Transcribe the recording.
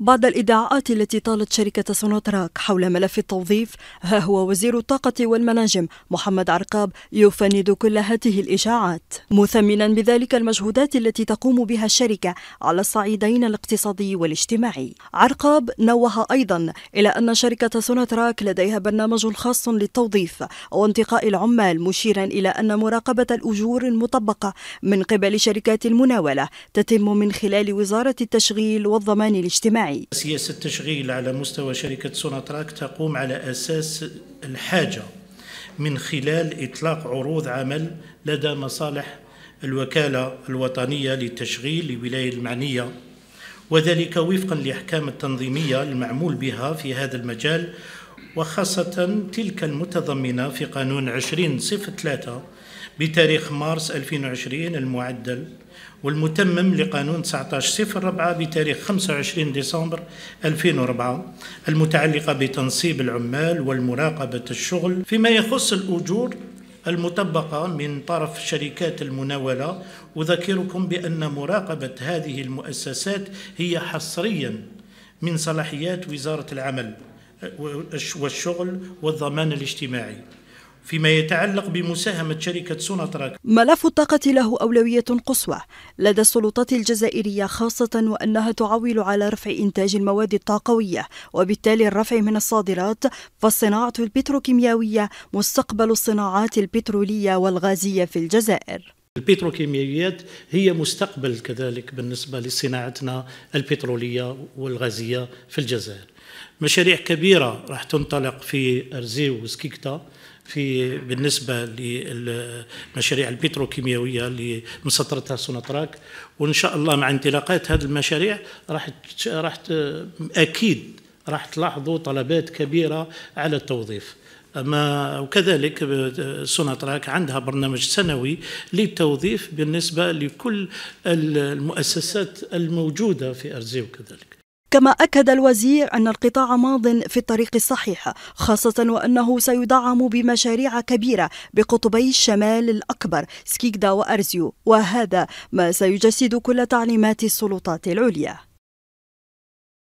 بعد الإدعاءات التي طالت شركة سوناتراك حول ملف التوظيف ها هو وزير الطاقة والمناجم محمد عرقاب يفند كل هذه الإشاعات مثمنا بذلك المجهودات التي تقوم بها الشركة على الصعيدين الاقتصادي والاجتماعي عرقاب نوه أيضا إلى أن شركة سوناتراك لديها برنامج خاص للتوظيف وانتقاء العمال مشيرا إلى أن مراقبة الأجور المطبقة من قبل شركات المناولة تتم من خلال وزارة التشغيل والضمان الاجتماعي الاجتماعي سياسة التشغيل على مستوى شركة سوناتراك تقوم على أساس الحاجة من خلال إطلاق عروض عمل لدى مصالح الوكالة الوطنية للتشغيل للولاية المعنية وذلك وفقا لأحكام التنظيمية المعمول بها في هذا المجال وخاصة تلك المتضمنة في قانون 20 03 بتاريخ مارس 2020 المعدل والمتمم لقانون 19 04 بتاريخ 25 ديسمبر 2004 المتعلقة بتنصيب العمال والمراقبة الشغل فيما يخص الأجور المطبقة من طرف شركات المناولة أذكركم بأن مراقبة هذه المؤسسات هي حصريا من صلاحيات وزارة العمل والشغل والضمان الاجتماعي فيما يتعلق بمساهمة شركة سوناتراك ملف الطاقة له أولوية قصوى لدى السلطات الجزائرية خاصة وأنها تعول على رفع إنتاج المواد الطاقوية وبالتالي الرفع من الصادرات فالصناعة البتروكيميائية مستقبل الصناعات البترولية والغازية في الجزائر البتروكيماويات هي مستقبل كذلك بالنسبة لصناعتنا البترولية والغازية في الجزائر مشاريع كبيرة راح تنطلق في أرزيو وسكيكتا في بالنسبة للمشاريع البتروكيماوية اللي مسطرتها سوناتراك وإن شاء الله مع انطلاقات هذه المشاريع راح راح أكيد راح تلاحظوا طلبات كبيره على التوظيف ما وكذلك آه، سوناتراك عندها برنامج سنوي للتوظيف بالنسبه لكل المؤسسات الموجوده في ارزيو كذلك كما أكد الوزير أن القطاع ماض في الطريق الصحيح خاصة وأنه سيدعم بمشاريع كبيرة بقطبي الشمال الأكبر سكيكدا وأرزيو وهذا ما سيجسد كل تعليمات السلطات العليا